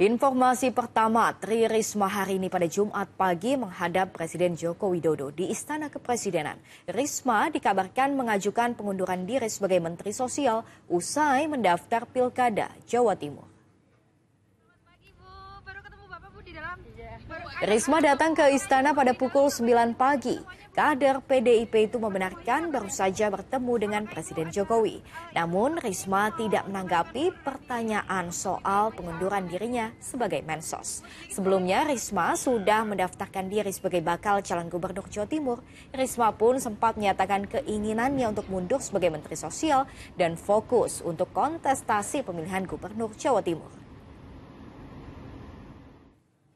Informasi pertama, Tri Risma hari ini pada Jumat pagi menghadap Presiden Joko Widodo di Istana Kepresidenan. Risma dikabarkan mengajukan pengunduran diri sebagai Menteri Sosial usai mendaftar Pilkada Jawa Timur. Iya. Risma datang ke istana pada pukul 9 pagi. Kader PDIP itu membenarkan baru saja bertemu dengan Presiden Jokowi. Namun Risma tidak menanggapi pertanyaan soal pengunduran dirinya sebagai Mensos. Sebelumnya Risma sudah mendaftarkan diri sebagai bakal calon gubernur Jawa Timur. Risma pun sempat menyatakan keinginannya untuk mundur sebagai Menteri Sosial dan fokus untuk kontestasi pemilihan gubernur Jawa Timur.